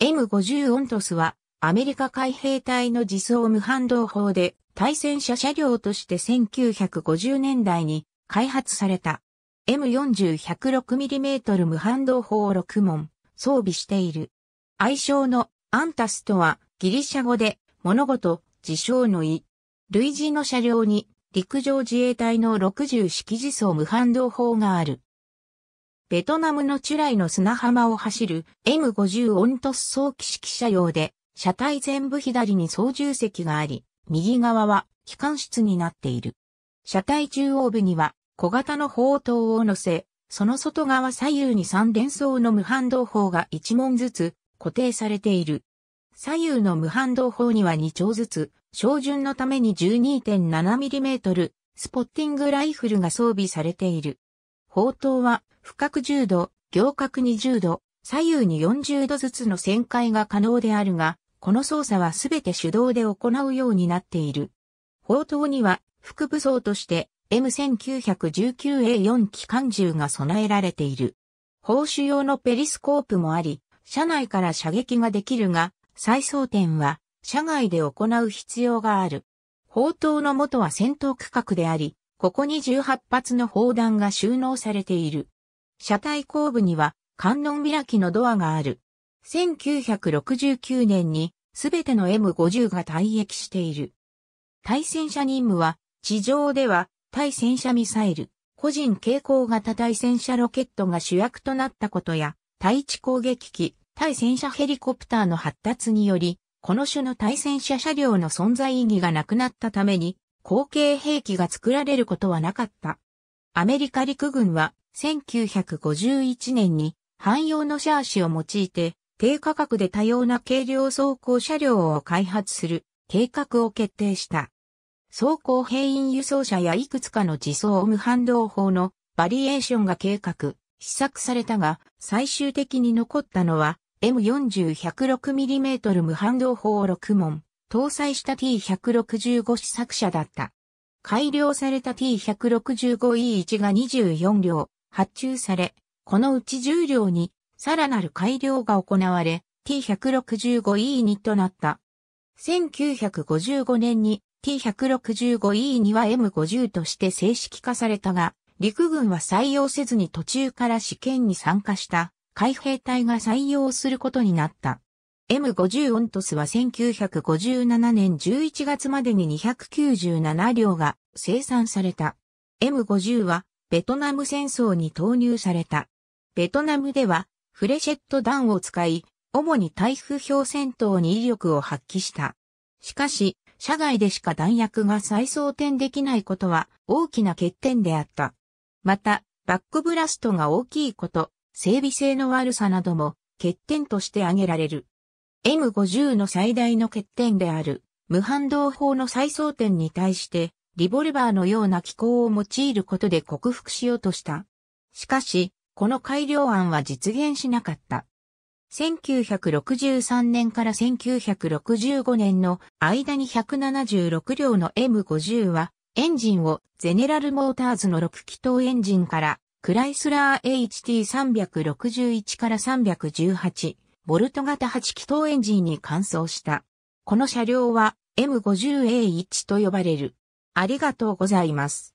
M50 オントスはアメリカ海兵隊の自走無反動砲で対戦車車両として1950年代に開発された M40-106mm 無反動砲を6門装備している。愛称のアンタスとはギリシャ語で物事、自称の意。類似の車両に陸上自衛隊の60式自走無反動砲がある。ベトナムのチュライの砂浜を走る M50 オントス早期式車用で、車体全部左に操縦席があり、右側は機関室になっている。車体中央部には小型の砲塔を乗せ、その外側左右に3連装の無反動砲が1門ずつ固定されている。左右の無反動砲には2丁ずつ、照準のために 12.7mm スポッティングライフルが装備されている。砲塔は、深く10度、行角20度、左右に40度ずつの旋回が可能であるが、この操作はすべて手動で行うようになっている。砲塔には、副武装として M1919A4 機関銃が備えられている。砲手用のペリスコープもあり、車内から射撃ができるが、再装填は、車外で行う必要がある。砲塔の元は戦闘区画であり、ここに18発の砲弾が収納されている。車体後部には観音開きのドアがある。1969年にすべての M50 が退役している。対戦車任務は地上では対戦車ミサイル、個人携行型対戦車ロケットが主役となったことや、対地攻撃機、対戦車ヘリコプターの発達により、この種の対戦車車両の存在意義がなくなったために、後継兵器が作られることはなかった。アメリカ陸軍は1951年に汎用のシャーシを用いて低価格で多様な軽量走行車両を開発する計画を決定した。走行兵員輸送車やいくつかの自走無反動砲のバリエーションが計画、試作されたが最終的に残ったのは M40-106mm 無反動砲6門。搭載した T165 試作車だった。改良された T165E1 が24両発注され、このうち10両にさらなる改良が行われ T165E2 となった。1955年に T165E2 は M50 として正式化されたが、陸軍は採用せずに途中から試験に参加した海兵隊が採用することになった。M50 オントスは1957年11月までに297両が生産された。M50 はベトナム戦争に投入された。ベトナムではフレシェット弾を使い、主に対風標戦闘に威力を発揮した。しかし、社外でしか弾薬が再装填できないことは大きな欠点であった。また、バックブラストが大きいこと、整備性の悪さなども欠点として挙げられる。M50 の最大の欠点である、無反動砲の再装填に対して、リボルバーのような機構を用いることで克服しようとした。しかし、この改良案は実現しなかった。1963年から1965年の間に176両の M50 は、エンジンをゼネラルモーターズの6気筒エンジンから、クライスラー HT361 から318、ボルト型8気筒エンジンに換装した。この車両は M50A1 と呼ばれる。ありがとうございます。